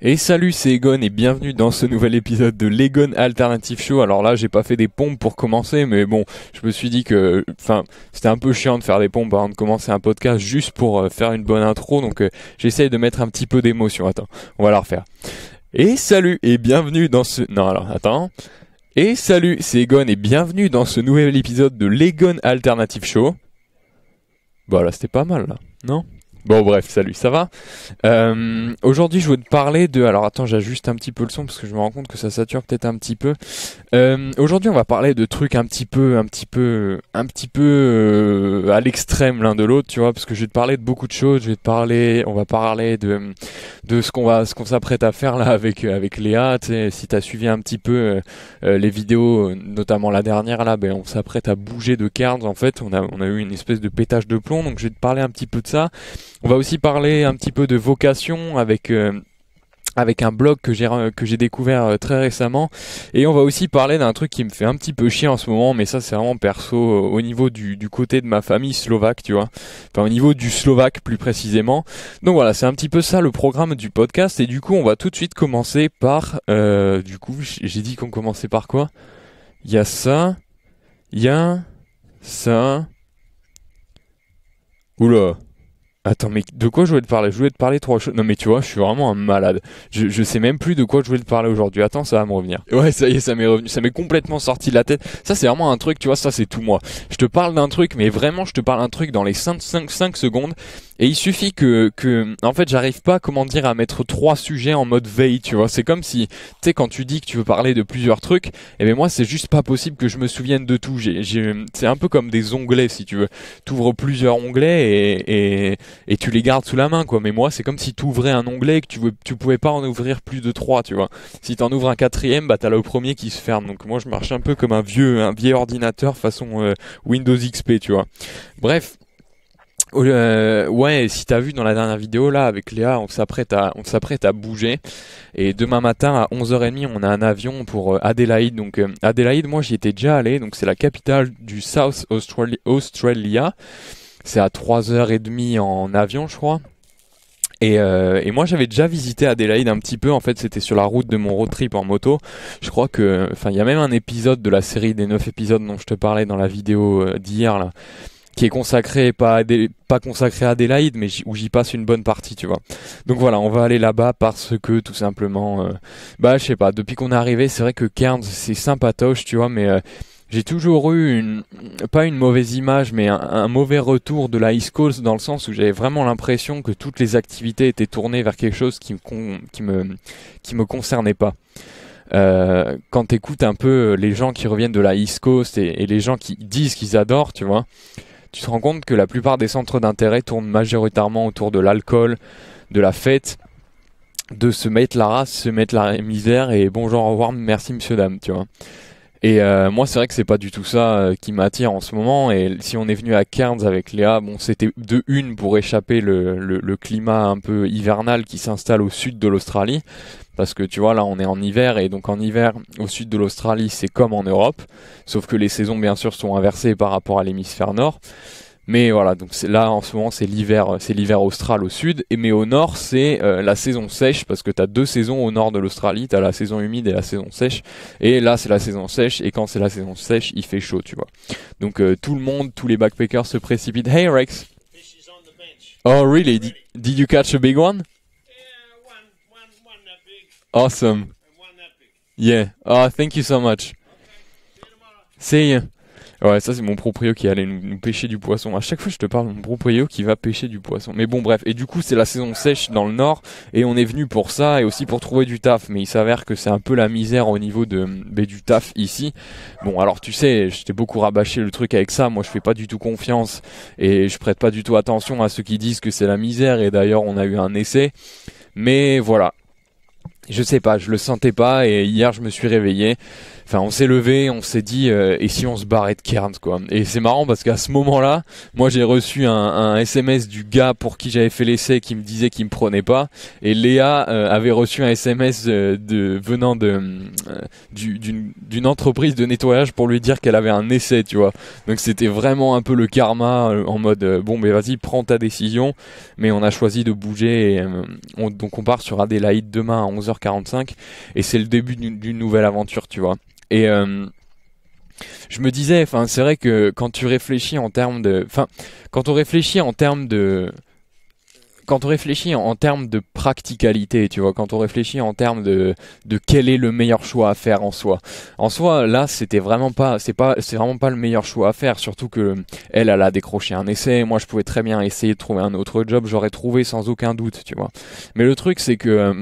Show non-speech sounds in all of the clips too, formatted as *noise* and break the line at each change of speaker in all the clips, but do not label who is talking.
Et salut, c'est Egon et bienvenue dans ce nouvel épisode de l'Egon Alternative Show. Alors là, j'ai pas fait des pompes pour commencer, mais bon, je me suis dit que, enfin, c'était un peu chiant de faire des pompes avant de commencer un podcast juste pour euh, faire une bonne intro, donc euh, j'essaye de mettre un petit peu d'émotion. Attends, on va la refaire. Et salut et bienvenue dans ce... Non, alors, attends. Et salut, c'est Egon et bienvenue dans ce nouvel épisode de l'Egon Alternative Show. Voilà, bah c'était pas mal là, non Bon bref, salut, ça va euh, Aujourd'hui je vais te parler de... Alors attends, j'ajuste un petit peu le son parce que je me rends compte que ça sature peut-être un petit peu. Euh, aujourd'hui on va parler de trucs un petit peu, un petit peu, un petit peu euh, à l'extrême l'un de l'autre, tu vois, parce que je vais te parler de beaucoup de choses. Je vais te parler, on va parler de de ce qu'on va, ce qu'on s'apprête à faire là avec avec Léa. Si t'as suivi un petit peu les vidéos, notamment la dernière là, ben on s'apprête à bouger de cartes. En fait, on a on a eu une espèce de pétage de plomb, donc je vais te parler un petit peu de ça. On va aussi parler un petit peu de vocation avec euh, avec un blog que j'ai que j'ai découvert euh, très récemment et on va aussi parler d'un truc qui me fait un petit peu chier en ce moment mais ça c'est vraiment perso au niveau du, du côté de ma famille slovaque tu vois enfin au niveau du slovaque plus précisément donc voilà c'est un petit peu ça le programme du podcast et du coup on va tout de suite commencer par euh, du coup j'ai dit qu'on commençait par quoi il y a ça il y a ça oula Attends, mais de quoi je voulais te parler Je voulais te parler trois choses. Non, mais tu vois, je suis vraiment un malade. Je, je sais même plus de quoi je voulais te parler aujourd'hui. Attends, ça va me revenir. *laughs* Ouais, ça y est, ça m'est revenu. Ça m'est complètement sorti de la tête. Ça, c'est vraiment un truc, tu vois, ça, c'est tout moi. Je te parle d'un truc, mais vraiment, je te parle d'un truc dans les 5, 5 secondes. Et il suffit que, que en fait, j'arrive pas, comment dire, à mettre trois sujets en mode veille, tu vois. C'est comme si, tu sais, quand tu dis que tu veux parler de plusieurs trucs, et eh ben, moi, c'est juste pas possible que je me souvienne de tout. c'est un peu comme des onglets, si tu veux. T'ouvres plusieurs onglets et, et, tu les gardes sous la main, quoi. Mais moi, c'est comme si t'ouvrais un onglet et que tu, pouvais pas en ouvrir plus de trois, tu vois. Si t'en ouvres un quatrième, bah t'as le premier qui se ferme. Donc moi, je marche un peu comme un vieux, un vieil ordinateur façon euh, Windows XP, tu vois. Bref, euh, ouais, si t'as vu dans la dernière vidéo là avec Léa, on s'apprête à on s'apprête à bouger et demain matin à 11h30, on a un avion pour euh, Adelaide Donc euh, Adélaïde, moi j'y étais déjà allé, donc c'est la capitale du South Australia. C'est à 3h30 en avion, je crois. Et, et, moi j'avais déjà visité Adélaïde un petit peu, en fait c'était sur la route de mon road trip en moto. Je crois que, enfin il y a même un épisode de la série des 9 épisodes dont je te parlais dans la vidéo d'hier là, qui est consacré pas pas consacré à Adélaïde, mais où j'y passe une bonne partie, tu vois. Donc voilà, on va aller là-bas parce que tout simplement, euh, bah je sais pas. Depuis qu'on est arrivé, c'est vrai que Cairns c'est sympatoche, tu vois, mais euh, j'ai toujours eu une, pas une mauvaise image, mais un, mauvais retour de la East Coast dans le sens où j'avais vraiment l'impression que toutes les activités étaient tournées vers quelque chose qui, qui me, qui me concernait pas. Euh, quand t'écoutes un peu les gens qui reviennent de la East Coast et les gens qui disent qu'ils adorent, tu vois, tu te rends compte que la plupart des centres d'intérêt tournent majoritairement autour de l'alcool, de la fête, de se mettre la race, se mettre la misère et bonjour, au revoir, merci monsieur, dame, tu vois. Et euh, moi, c'est vrai que c'est pas du tout ça euh, qui m'attire en ce moment. Et si on est venu à Cairns avec Léa, bon, c'était de une pour échapper le, le, le climat un peu hivernal qui s'installe au sud de l'Australie. Parce que tu vois, là, on est en hiver, et donc en hiver, au sud de l'Australie, c'est comme en Europe. Sauf que les saisons, bien sûr, sont inversées par rapport à l'hémisphère nord. Mais voilà, donc là en ce moment c'est l'hiver, euh, c'est l'hiver austral au sud, et mais au nord c'est euh, la saison sèche parce que t'as deux saisons au nord de l'Australie, t'as la saison humide et la saison sèche. Et là c'est la saison sèche, et quand c'est la saison sèche, il fait chaud, tu vois. Donc euh, tout le monde, tous les backpackers se précipitent. Hey Rex. Oh really? Did, you catch a big one? Awesome. Yeah. Oh, thank you so much. See you. Ouais, ça c'est mon proprio qui allait nous, pêcher du poisson. À chaque fois, je te parle mon proprio qui va pêcher du poisson. Mais bon, bref. Et du coup, c'est la saison sèche dans le nord et on est venu pour ça et aussi pour trouver du taf. Mais il s'avère que c'est un peu la misère au niveau de ben, du taf ici. Bon, alors tu sais, j'étais beaucoup rabâché le truc avec ça. Moi, je fais pas du tout confiance et je prête pas du tout attention à ceux qui disent que c'est la misère. Et d'ailleurs, on a eu un essai. Mais voilà, je sais pas, je le sentais pas et hier je me suis réveillé enfin on s'est levé, on s'est dit euh, et si on se barrait de Cairns quoi. Et c'est marrant parce qu'à ce moment-là, moi j'ai reçu un, SMS du gars pour qui j'avais fait l'essai qui me disait qu'il me prenait pas et Léa euh, avait reçu un SMS euh, de venant de d'une entreprise de nettoyage pour lui dire qu'elle avait un essai, tu vois. Donc c'était vraiment un peu le karma en mode bon mais vas-y, prends ta décision mais on a choisi de bouger et, donc on part sur Adélaïde demain à 11h45 et c'est le début d'une nouvelle aventure, tu vois. Et euh, je me disais, enfin, c'est vrai que quand tu réfléchis en termes de, enfin, quand on réfléchit en termes de quand on réfléchit en, termes de practicalité, tu vois, quand on réfléchit en termes de, de quel est le meilleur choix à faire en soi. En soi, là, c'était vraiment pas, c'est pas, c'est vraiment pas le meilleur choix à faire. Surtout que elle, elle a décroché un essai. Moi, je pouvais très bien essayer de trouver un autre job. J'aurais trouvé sans aucun doute, tu vois. Mais le truc, c'est que, euh,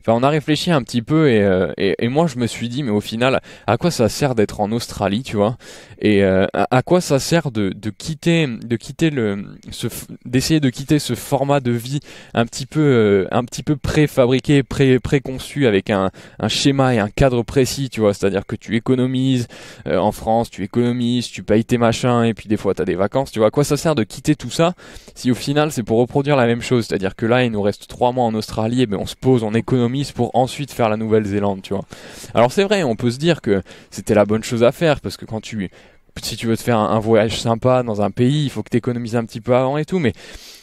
enfin, on a réfléchi un petit peu euh, et, et, moi, je me suis dit, mais au final, à quoi ça sert d'être en Australie, tu vois Et euh, à, quoi ça sert de, de quitter, de quitter le, d'essayer de quitter ce format de vie un petit peu, euh, un petit peu préfabriqué, pré, préconçu avec un, schéma et un cadre précis, tu vois. C'est-à-dire que tu économises euh, en France, tu économises, tu payes tes machins et puis des fois t'as des vacances, tu vois. À quoi ça sert de quitter tout ça si au final c'est pour reproduire la même chose C'est-à-dire que là, il nous reste trois mois en Australie et ben, on se pose, on économise pour ensuite faire la Nouvelle-Zélande, tu vois. Alors c'est vrai, on peut se dire que c'était la bonne chose à faire parce que quand tu si tu veux te faire un, un voyage sympa dans un pays, il faut que tu économises un petit peu avant et tout, mais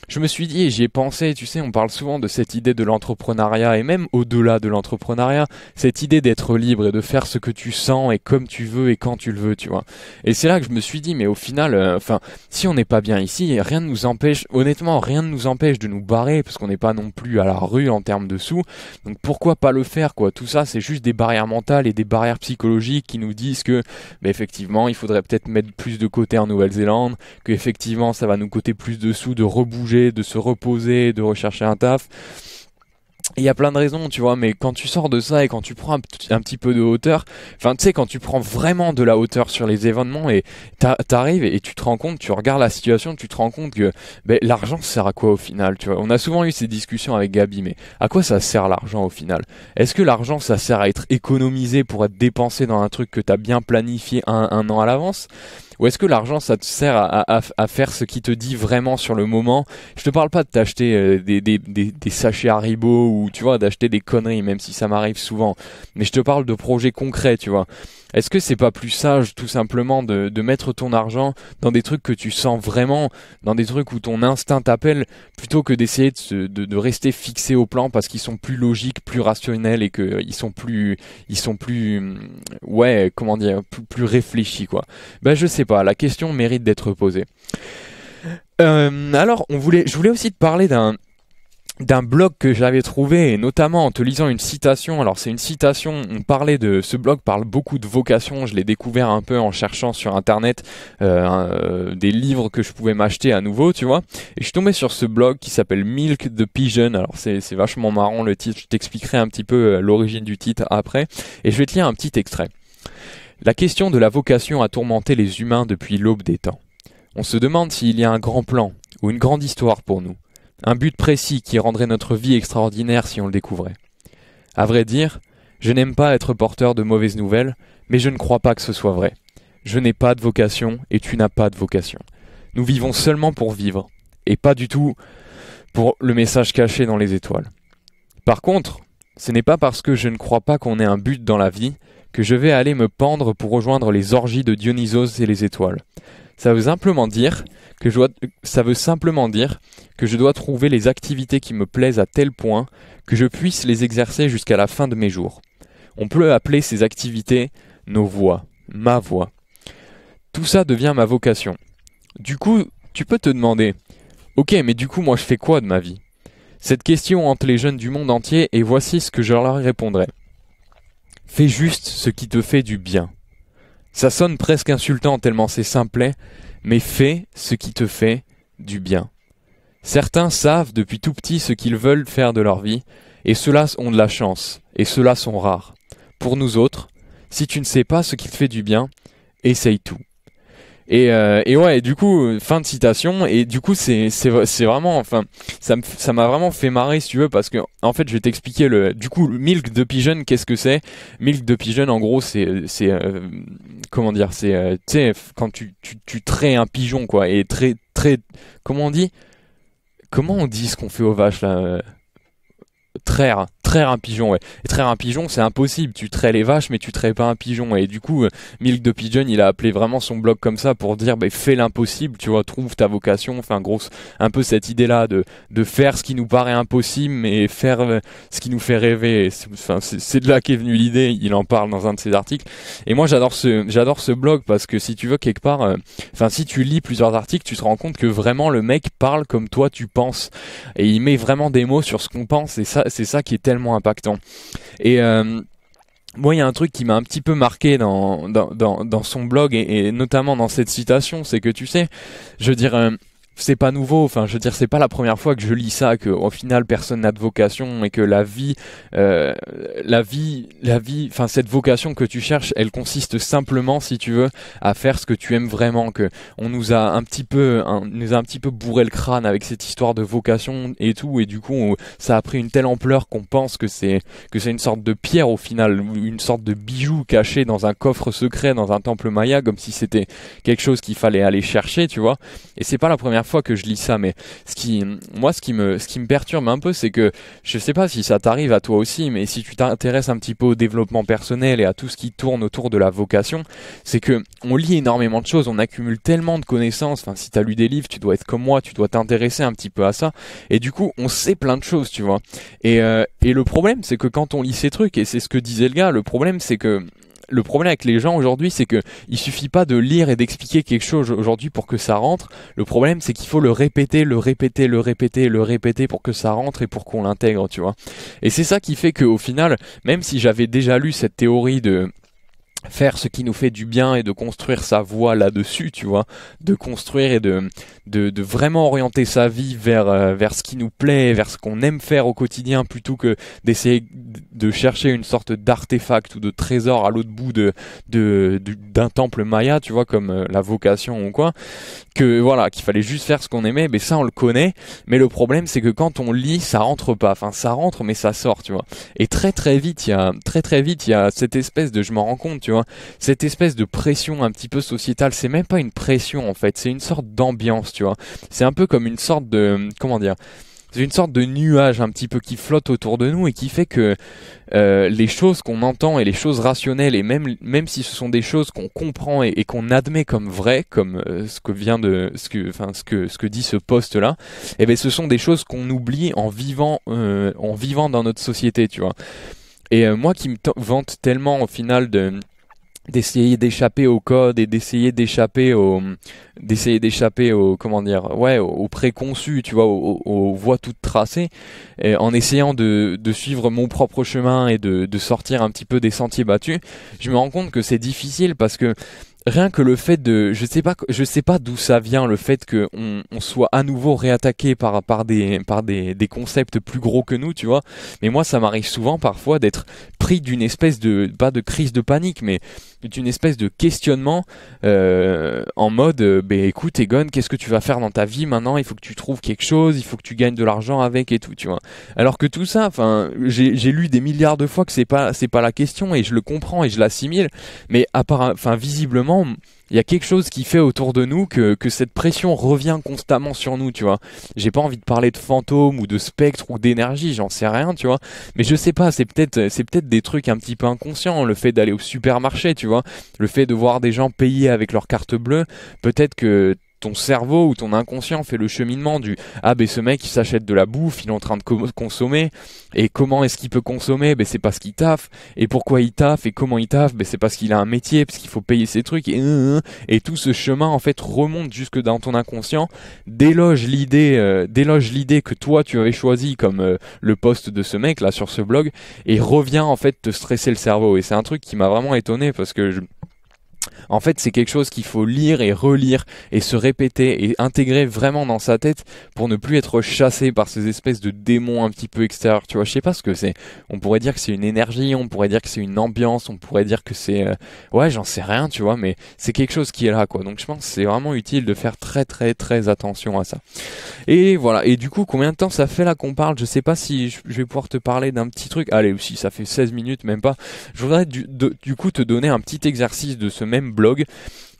je me suis dit, et j'y ai pensé, tu sais, on parle souvent de cette idée de l'entrepreneuriat, et même au-delà de l'entrepreneuriat, cette idée d'être libre et de faire ce que tu sens et comme tu veux et quand tu le veux, tu vois. Et c'est là que je me suis dit, mais au final, euh, enfin, si on n'est pas bien ici, rien ne nous empêche, honnêtement, rien ne nous empêche de nous barrer, parce qu'on n'est pas non plus à la rue en termes de sous, donc pourquoi pas le faire, quoi. Tout ça, c'est juste des barrières mentales et des barrières psychologiques qui nous disent que, bah, effectivement, il faudrait peut-être mettre plus de côté en Nouvelle-Zélande, que effectivement, ça va nous coûter plus de sous de rebouger de se reposer, de rechercher un taf. Il y a plein de raisons, tu vois, mais quand tu sors de ça et quand tu prends un, petit peu de hauteur, enfin, tu sais, quand tu prends vraiment de la hauteur sur les événements et t'arrives et, et tu te rends compte, tu regardes la situation, tu te rends compte que ben, l'argent sert à quoi au final, tu vois. On a souvent eu ces discussions avec Gabi, mais à quoi ça sert l'argent au final Est-ce que l'argent, ça sert à être économisé pour être dépensé dans un truc que t'as bien planifié un an à l'avance ou est-ce que l'argent, ça te sert à, à, à, faire ce qui te dit vraiment sur le moment Je te parle pas de t'acheter euh, des, des, des, des, sachets Haribo ou tu vois d'acheter des conneries, même si ça m'arrive souvent. Mais je te parle de projets concrets, tu vois. Est-ce que c'est pas plus sage, tout simplement, de, de mettre ton argent dans des trucs que tu sens vraiment, dans des trucs où ton instinct t'appelle, plutôt que d'essayer de, de, de rester fixé au plan parce qu'ils sont plus logiques, plus rationnels et qu'ils euh, sont plus, ils sont plus, hum, ouais, comment dire, plus, plus réfléchis quoi. ben je sais la question mérite d'être posée. Euh, alors, on voulait, je voulais aussi te parler d'un d'un blog que j'avais trouvé, et notamment en te lisant une citation. Alors c'est une citation, on parlait de... Ce blog parle beaucoup de vocation, je l'ai découvert un peu en cherchant sur Internet euh, euh, des livres que je pouvais m'acheter à nouveau, tu vois. Et je suis tombé sur ce blog qui s'appelle Milk the Pigeon. Alors c'est vachement marrant le titre, je t'expliquerai un petit peu l'origine du titre après. Et je vais te lire un petit extrait. La question de la vocation a tourmenté les humains depuis l'aube des temps. On se demande s'il y a un grand plan ou une grande histoire pour nous, un but précis qui rendrait notre vie extraordinaire si on le découvrait. À vrai dire, je n'aime pas être porteur de mauvaises nouvelles, mais je ne crois pas que ce soit vrai. Je n'ai pas de vocation et tu n'as pas de vocation. Nous vivons seulement pour vivre, et pas du tout pour le message caché dans les étoiles. Par contre, ce n'est pas parce que je ne crois pas qu'on ait un but dans la vie que je vais aller me pendre pour rejoindre les orgies de Dionysos et les étoiles. Ça veut simplement dire que je dois, ça veut simplement dire que je dois trouver les activités qui me plaisent à tel point que je puisse les exercer jusqu'à la fin de mes jours. On peut appeler ces activités nos voix, ma voix. Tout ça devient ma vocation. Du coup, tu peux te demander, ok, mais du coup, moi, je fais quoi de ma vie Cette question hante les jeunes du monde entier et voici ce que je leur répondrai. Fais juste ce qui te fait du bien. Ça sonne presque insultant tellement c'est simplet, mais fais ce qui te fait du bien. Certains savent depuis tout petit ce qu'ils veulent faire de leur vie, et ceux-là ont de la chance, et ceux-là sont rares. Pour nous autres, si tu ne sais pas ce qui te fait du bien, essaye tout. Euh, et, ouais, du coup, fin de citation. Et du coup, c'est c'est vraiment, enfin, ça m'a vraiment fait marrer si tu veux, parce que en fait, je vais t'expliquer le. Du coup, milk de pigeon, qu'est-ce que c'est Milk de pigeon, en gros, c'est euh, comment dire, c'est euh, tu sais quand tu tu traites un pigeon quoi, et très très comment on dit Comment on dit ce qu'on fait aux vaches là traire, traire un pigeon, ouais. Et traire un pigeon, c'est impossible. Tu traites les vaches, mais tu trais pas un pigeon. Et du coup, euh, Milk de Pigeon, il a appelé vraiment son blog comme ça pour dire, bah, fais l'impossible, tu vois, trouve ta vocation. Enfin, grosse, un peu cette idée-là de, faire ce qui nous paraît impossible, mais faire euh, ce qui nous fait rêver. Enfin, c'est de là qu'est venue l'idée. Il en parle dans un de ses articles. Et moi, j'adore ce, j'adore ce blog parce que si tu veux quelque part, euh, enfin, si tu lis plusieurs articles, tu te rends compte que vraiment le mec parle comme toi tu penses. Et il met vraiment des mots sur ce qu'on pense. Et ça, c'est ça qui est tellement impactant. Et euh, moi, il y a un truc qui m'a un petit peu marqué dans, dans, dans, son blog et, et, notamment dans cette citation, c'est que tu sais, je veux dire, euh, c'est pas nouveau. Enfin, je veux dire, c'est pas la première fois que je lis ça, que au final personne n'a de vocation et que la vie, euh, la vie, la vie, enfin cette vocation que tu cherches, elle consiste simplement, si tu veux, à faire ce que tu aimes vraiment. Que on nous a un petit peu, nous a un petit peu bourré le crâne avec cette histoire de vocation et tout, et du coup, ça a pris une telle ampleur qu'on pense que c'est que c'est une sorte de pierre au final, une sorte de bijou caché dans un coffre secret, dans un temple maya, comme si c'était quelque chose qu'il fallait aller chercher, tu vois. Et c'est pas la première fois fois que je lis ça, mais ce qui, moi, ce qui me, ce qui me perturbe un peu, c'est que je sais pas si ça t'arrive à toi aussi, mais si tu t'intéresses un petit peu au développement personnel et à tout ce qui tourne autour de la vocation, c'est que on lit énormément de choses, on accumule tellement de connaissances. Enfin, si t'as lu des livres, tu dois être comme moi, tu dois t'intéresser un petit peu à ça, et du coup, on sait plein de choses, tu vois. Et, euh, et le problème, c'est que quand on lit ces trucs, et c'est ce que disait le gars, le problème, c'est que le problème avec les gens aujourd'hui, c'est que il suffit pas de lire et d'expliquer quelque chose aujourd'hui pour que ça rentre. Le problème, c'est qu'il faut le répéter, le répéter, le répéter, le répéter pour que ça rentre et pour qu'on l'intègre, tu vois. Et c'est ça qui fait qu'au final, même si j'avais déjà lu cette théorie de faire ce qui nous fait du bien et de construire sa voie là-dessus, tu vois, de construire et de, de, de vraiment orienter sa vie vers, euh, vers ce qui nous plaît, vers ce qu'on aime faire au quotidien, plutôt que d'essayer de chercher une sorte d'artefact ou de trésor à l'autre bout de, de, d'un temple maya, tu vois, comme euh, la vocation ou quoi, que voilà, qu'il fallait juste faire ce qu'on aimait, mais ça on le connaît, mais le problème c'est que quand on lit, ça rentre pas, enfin ça rentre mais ça sort, tu vois. Et très très vite, il y a, très très vite, il y a cette espèce de je m'en rends compte, tu tu vois. Cette espèce de pression un petit peu sociétale, c'est même pas une pression en fait, c'est une sorte d'ambiance, tu vois. C'est un peu comme une sorte de comment dire c'est une sorte de nuage un petit peu qui flotte autour de nous et qui fait que euh, les choses qu'on entend et les choses rationnelles et même même si ce sont des choses qu'on comprend et, qu'on admet comme vraies comme euh, ce que vient de ce que enfin ce que ce que dit ce poste là et eh ben ce sont des choses qu'on oublie en vivant euh, en vivant dans notre société tu vois et moi qui me vante tellement au final de d'essayer d'échapper au code et d'essayer d'échapper au d'essayer d'échapper au comment dire ouais au, préconçu tu vois aux, au, voies toutes tracées et en essayant de, de suivre mon propre chemin et de, de sortir un petit peu des sentiers battus je me rends compte que c'est difficile parce que rien que le fait de, je sais pas, je sais pas d'où ça vient le fait que on soit à nouveau réattaqué par par des par des, des concepts plus gros que nous, tu vois. Mais moi, ça m'arrive souvent parfois d'être pris d'une espèce de pas de crise de panique, mais d'une espèce de questionnement euh, en mode, euh, ben bah, écoute, Egon, qu'est-ce que tu vas faire dans ta vie maintenant Il faut que tu trouves quelque chose, il faut que tu gagnes de l'argent avec et tout, tu vois. Alors que tout ça, enfin, j'ai lu des milliards de fois que c'est pas c'est pas la question et je le comprends et je l'assimile, mais à part, enfin, visiblement il y a quelque chose qui fait autour de nous que, cette pression revient constamment sur nous, tu vois. J'ai pas envie de parler de fantômes ou de spectres ou d'énergie, j'en sais rien, tu vois. Mais je sais pas, c'est peut-être c'est peut-être des trucs un petit peu inconscients, le fait d'aller au supermarché, tu vois, le fait de voir des gens payer avec leur carte bleue, peut-être que ton cerveau ou ton inconscient fait le cheminement du ah ben ce mec il s'achète de la bouffe, il est en train de consommer et comment est-ce qu'il peut consommer Ben c'est parce qu'il taffe et pourquoi il taffe et comment il taffe Ben c'est parce qu'il a un métier parce qu'il faut payer ses trucs et tout ce chemin en fait remonte jusque dans ton inconscient, déloge l'idée euh, déloge l'idée que toi tu avais choisi comme euh, le poste de ce mec là sur ce blog et revient en fait te stresser le cerveau et c'est un truc qui m'a vraiment étonné parce que je en fait, c'est quelque chose qu'il faut lire et relire et se répéter et intégrer vraiment dans sa tête pour ne plus être chassé par ces espèces de démons un petit peu extérieurs. Tu vois, je sais pas ce que c'est. On pourrait dire que c'est une énergie, on pourrait dire que c'est une ambiance, on pourrait dire que c'est euh, ouais, j'en sais rien, tu vois, mais c'est quelque chose qui est là quoi. Donc je pense que c'est vraiment utile de faire très très très attention à ça. Et voilà. Et du coup, combien de temps ça fait là qu'on parle Je sais pas si je vais pouvoir te parler d'un petit truc. Allez, aussi, ça fait 16 minutes, même pas. Je voudrais du, du coup te donner un petit exercice de ce même blog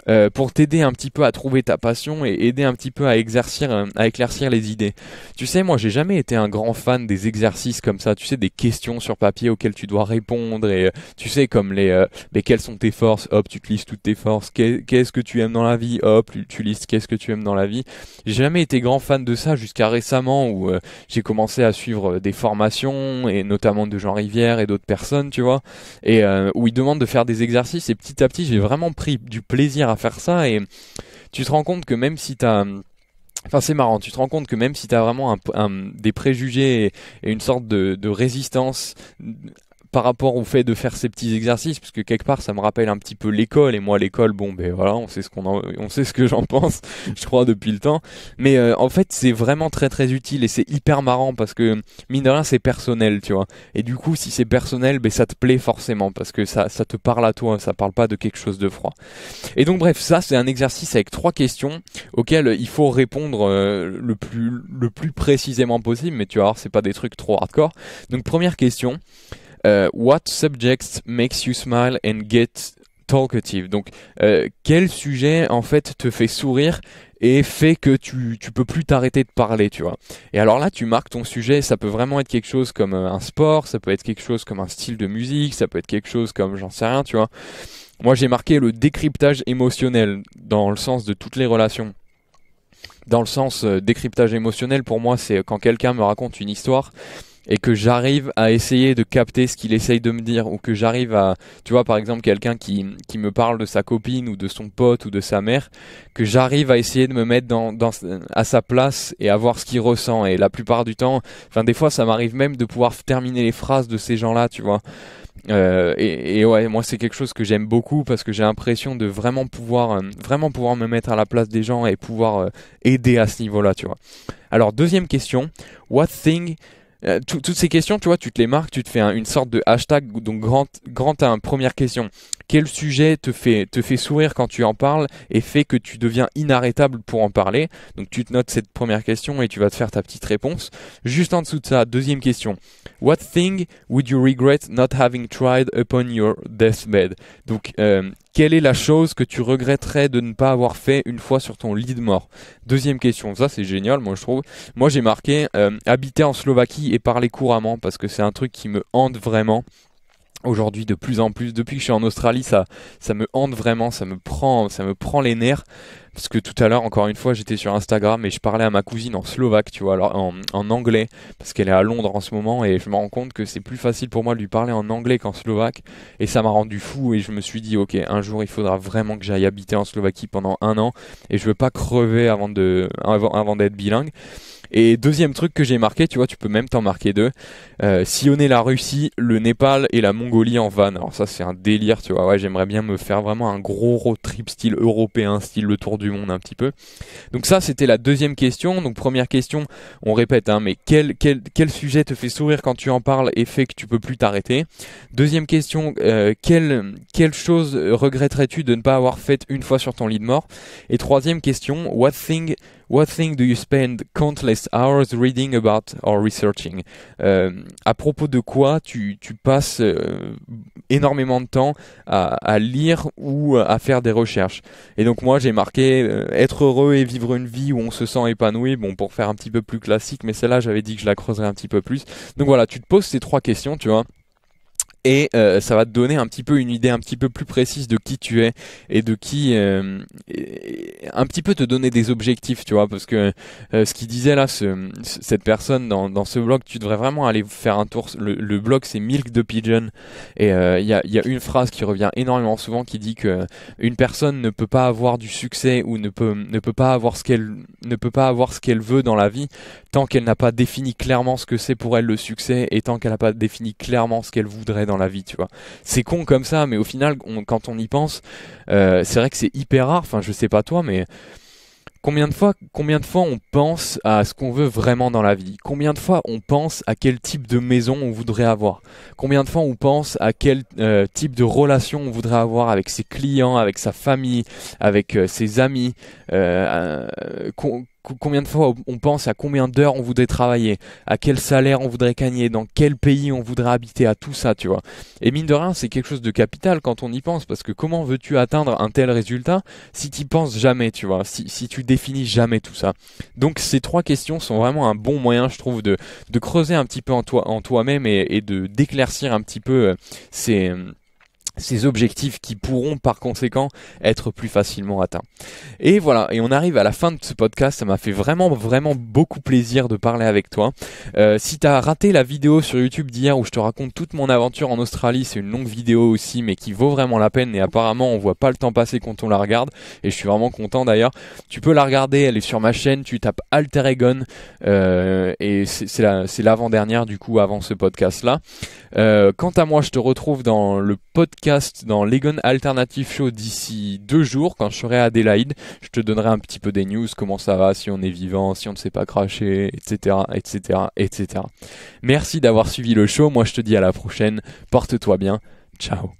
euh, pour t'aider un petit peu à trouver ta passion et aider un petit peu à exercer, euh, à éclaircir les idées. Tu sais, moi, j'ai jamais été un grand fan des exercices comme ça. Tu sais, des questions sur papier auxquelles tu dois répondre et euh, tu sais, comme les, euh, quelles sont tes forces. Hop, tu te listes toutes tes forces. Qu'est-ce que tu aimes dans la vie Hop, tu listes qu'est-ce que tu aimes dans la vie. J'ai jamais été grand fan de ça jusqu'à récemment où j'ai commencé à suivre des formations et notamment de Jean Rivière et d'autres personnes, tu vois, et où ils demandent de faire des exercices et petit à petit, j'ai vraiment pris du plaisir à faire ça et tu te rends compte que même si t'as Enfin, c'est marrant, tu te rends compte que même si t'as vraiment un, des préjugés et, une sorte de, de, résistance par rapport au fait de faire ces petits exercices, parce que quelque part ça me rappelle un petit peu l'école, et moi l'école, bon ben voilà, on sait ce qu'on on sait ce que j'en pense, *laughs* je crois depuis le temps. Mais euh, en fait c'est vraiment très très utile et c'est hyper marrant parce que mine de rien c'est personnel, tu vois. Et du coup si c'est personnel, ben ça te plaît forcément parce que ça ça te parle à toi, ça parle pas de quelque chose de froid. Et donc bref ça c'est un exercice avec trois questions auxquelles il faut répondre euh, le plus le plus précisément possible, mais tu vois c'est pas des trucs trop hardcore. Donc première question. Euh, what subjects makes you smile and get talkative Donc, euh, quel sujet en fait te fait sourire et fait que tu, tu peux plus t'arrêter de parler, tu vois. Et alors là, tu marques ton sujet, ça peut vraiment être quelque chose comme euh, un sport, ça peut être quelque chose comme un style de musique, ça peut être quelque chose comme j'en sais rien, tu vois. Moi, j'ai marqué le décryptage émotionnel dans le sens de toutes les relations. Dans le sens décryptage émotionnel, pour moi, c'est quand quelqu'un me raconte une histoire et que j'arrive à essayer de capter ce qu'il essaye de me dire ou que j'arrive à, tu vois, par exemple, quelqu'un qui, qui me parle de sa copine ou de son pote ou de sa mère, que j'arrive à essayer de me mettre dans, à sa place et à voir ce qu'il ressent. Et la plupart du temps, enfin, des fois, ça m'arrive même de pouvoir terminer les phrases de ces gens-là, tu vois. Euh, et, ouais, moi c'est quelque chose que j'aime beaucoup parce que j'ai l'impression de vraiment pouvoir, euh, vraiment pouvoir me mettre à la place des gens et pouvoir euh, aider à ce niveau-là, tu vois. Alors deuxième question, what thing euh, toutes ces questions, tu vois, tu te les marques, tu te fais une sorte de hashtag. Donc, grand, grand première question. Quel sujet te fait, te fait sourire quand tu en parles et fait que tu deviens inarrêtable pour en parler Donc, tu te notes cette première question et tu vas te faire ta petite réponse. Juste en dessous de ça, deuxième question. What thing would you regret not having tried upon your deathbed Donc, euh, quelle est la chose que tu regretterais de ne pas avoir fait une fois sur ton lit de mort Deuxième question, ça c'est génial, moi je trouve. Moi j'ai marqué euh, habiter en Slovaquie et parler couramment parce que c'est un truc qui me hante vraiment aujourd'hui de plus en plus depuis que je suis en Australie ça ça me hante vraiment ça me prend ça me prend les nerfs parce que tout à l'heure encore une fois j'étais sur Instagram et je parlais à ma cousine en slovaque tu vois alors en, anglais parce qu'elle est à Londres en ce moment et je me rends compte que c'est plus facile pour moi de lui parler en anglais qu'en slovaque et ça m'a rendu fou et je me suis dit ok un jour il faudra vraiment que j'aille habiter en Slovaquie pendant un an et je veux pas crever avant de avant d'être bilingue et deuxième truc que j'ai marqué, tu vois, tu peux même t'en marquer deux. Euh, sillonner la Russie, le Népal et la Mongolie en van. Alors ça c'est un délire, tu vois. Ouais, j'aimerais bien me faire vraiment un gros road trip style européen, style le tour du monde un petit peu. Donc ça c'était la deuxième question. Donc première question, on répète, hein, mais quel, quel, quel sujet te fait sourire quand tu en parles et fait que tu peux plus t'arrêter Deuxième question, euh, quelle, quelle chose regretterais-tu de ne pas avoir faite une fois sur ton lit de mort Et troisième question, what thing What thing do you spend countless hours reading about or researching euh, À propos de quoi tu, passes euh, énormément de temps à, lire ou à faire des recherches Et donc moi j'ai marqué euh, être heureux et vivre une vie où on se sent épanoui. Bon pour faire un petit peu plus classique, mais celle-là j'avais dit que je la creuserais un petit peu plus. Donc voilà, tu te poses ces trois questions, tu vois et euh, ça va te donner un petit peu une idée un petit peu plus précise de qui tu es et de qui euh, un petit peu te donner des objectifs tu vois parce que euh, ce qu'il disait là cette personne dans, dans, ce blog tu devrais vraiment aller faire un tour le, blog c'est Milk de Pigeon et il y a, y, a, une phrase qui revient énormément souvent qui dit que une personne ne peut pas avoir du succès ou ne peut ne peut pas avoir ce qu'elle ne peut pas avoir ce qu'elle veut dans la vie tant qu'elle n'a pas défini clairement ce que c'est pour elle le succès et tant qu'elle n'a pas défini clairement ce qu'elle voudrait dans la vie, tu vois. C'est con comme ça, mais au final, quand on y pense, euh, c'est vrai que c'est hyper rare. Enfin, je sais pas toi, mais combien de fois, combien de fois on pense à ce qu'on veut vraiment dans la vie Combien de fois on pense à quel type de maison on voudrait avoir Combien de fois on pense à quel euh, type de relation on voudrait avoir avec ses clients, avec sa famille, avec euh, ses amis combien de fois on pense à combien d'heures on voudrait travailler, à quel salaire on voudrait gagner, dans quel pays on voudrait habiter, à tout ça, tu vois. Et mine de rien, c'est quelque chose de capital quand on y pense, parce que comment veux-tu atteindre un tel résultat si tu penses jamais, tu vois, si, tu définis jamais tout ça. Donc ces trois questions sont vraiment un bon moyen, je trouve, de, creuser un petit peu en toi, en toi-même et, de d'éclaircir un petit peu euh, ces euh, ces objectifs qui pourront par conséquent être plus facilement atteints. Et voilà, et on arrive à la fin de ce podcast, ça m'a fait vraiment vraiment beaucoup plaisir de parler avec toi. Euh, si t'as raté la vidéo sur YouTube d'hier où je te raconte toute mon aventure en Australie, c'est une longue vidéo aussi mais qui vaut vraiment la peine et apparemment on voit pas le temps passer quand on la regarde et je suis vraiment content d'ailleurs. Tu peux la regarder, elle est sur ma chaîne, tu tapes Alter euh, et c'est l'avant-dernière du coup avant ce podcast là. Euh, quant à moi je te retrouve dans le podcast dans l'Egon Alternative Show d'ici deux jours quand je serai à Adelaide, Je te donnerai un petit peu des news, comment ça va, si on est vivant, si on ne s'est pas craché, etc., etc., etc. Merci d'avoir suivi le show. Moi, je te dis à la prochaine. Porte-toi bien. Ciao.